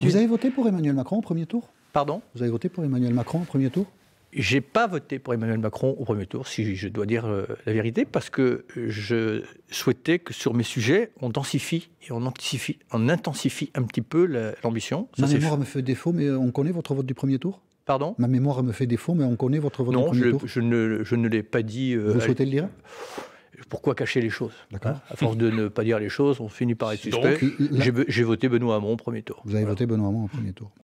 Vous avez voté pour Emmanuel Macron au premier tour Pardon Vous avez voté pour Emmanuel Macron au premier tour j'ai pas voté pour Emmanuel Macron au premier tour, si je dois dire euh, la vérité, parce que je souhaitais que sur mes sujets, on densifie et on, intensifie, on intensifie un petit peu l'ambition. Euh, ma mémoire me fait défaut, mais on connaît votre vote du premier tour Pardon Ma mémoire me fait défaut, mais on connaît votre vote du premier tour Non, je ne, l'ai pas dit. Euh, Vous souhaitez le dire pourquoi cacher les choses hein, À force de ne pas dire les choses, on finit par être suspect. J'ai voté Benoît Hamon au premier tour. Vous avez voté Benoît Hamon au premier tour.